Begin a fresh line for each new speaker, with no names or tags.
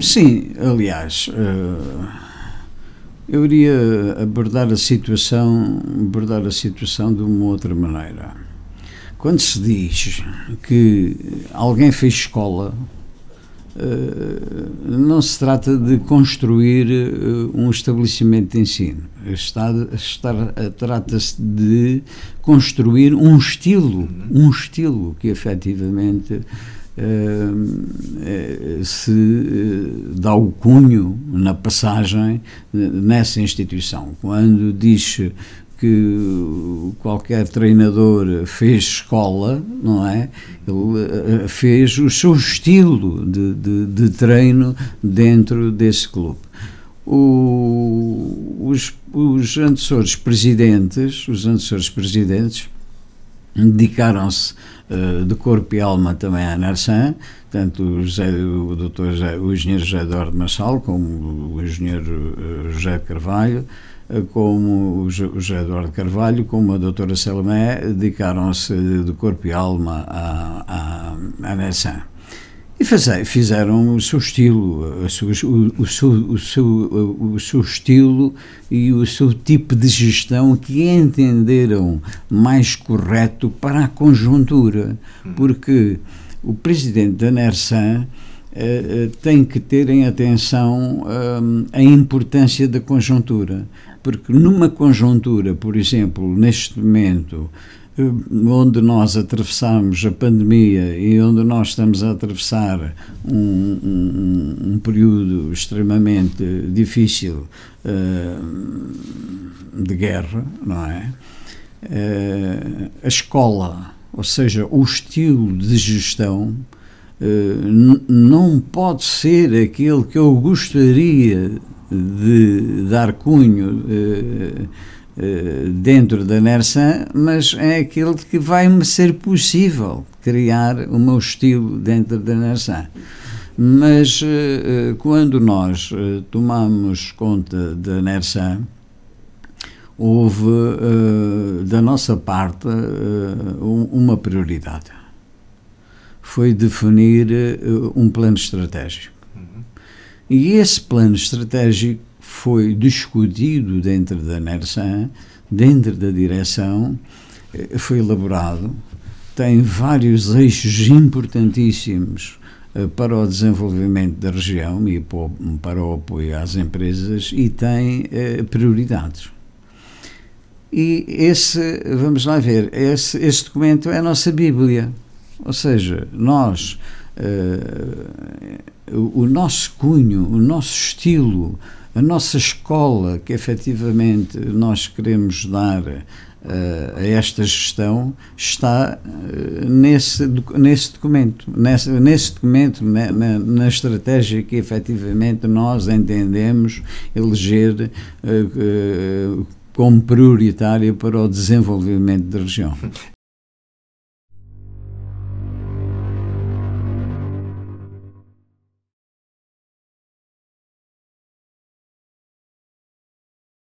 Sim, aliás, eh, eu iria abordar a situação, abordar a situação de uma outra maneira. Quando se diz que alguém fez escola, eh, não se trata de construir eh, um estabelecimento de ensino. Trata-se de construir um estilo, um estilo que efetivamente eh, se eh, dá o cunho na passagem eh, nessa instituição. Quando diz que qualquer treinador fez escola, não é? Ele fez o seu estilo de, de, de treino dentro desse clube. O, os, os antecessores presidentes, os antecessores presidentes, dedicaram-se uh, de corpo e alma também à Narsan, tanto o, José, o, doutor José, o engenheiro José Eduardo Marçal como o engenheiro eh, José Carvalho, eh, como o José Eduardo Carvalho, como a doutora Salomé, dedicaram-se de corpo e alma à, à, à Narsan. E fizeram, o seu estilo, o seu, o, seu, o, seu, o seu estilo e o seu tipo de gestão que entenderam mais correto para a conjuntura, hum. porque o presidente da Nersan eh, eh tem que ter em atenção eh, a importância da conjuntura porque numa conjuntura, por exemplo, neste momento, eh, onde nós atravessamos a pandemia e onde nós estamos a atravessar um, um, um período extremamente difícil uh, de guerra, não é? Uh, a escola, ou seja, o estilo de gestão eh, não pode ser aquele que eu gostaria de dar cunho eh, eh, dentro da Nersan, mas é aquele que vai-me ser possível criar o meu estilo dentro da Nersan. Mas quando nós tomamos conta da Nersan, houve da nossa parte uma prioridade foi definir uh, um plano estratégico. Uhum. E esse plano estratégico foi discutido dentro da NERSAN, dentro da direção, eh, foi elaborado, tem vários eixos importantíssimos eh, para o desenvolvimento da região e para o apoio às empresas e tem prioridades. E esse, vamos lá ver, esse, esse documento é a nossa Bíblia. Ou seja, nós, uh, o nosso cunho, o nosso estilo, a nossa escola que efetivamente nós queremos dar eh, a esta gestão está eh, nesse, nesse documento, nesse, nesse documento, na, na, na estratégia que efetivamente nós entendemos eleger uh, uh, como prioritária para o desenvolvimento da região.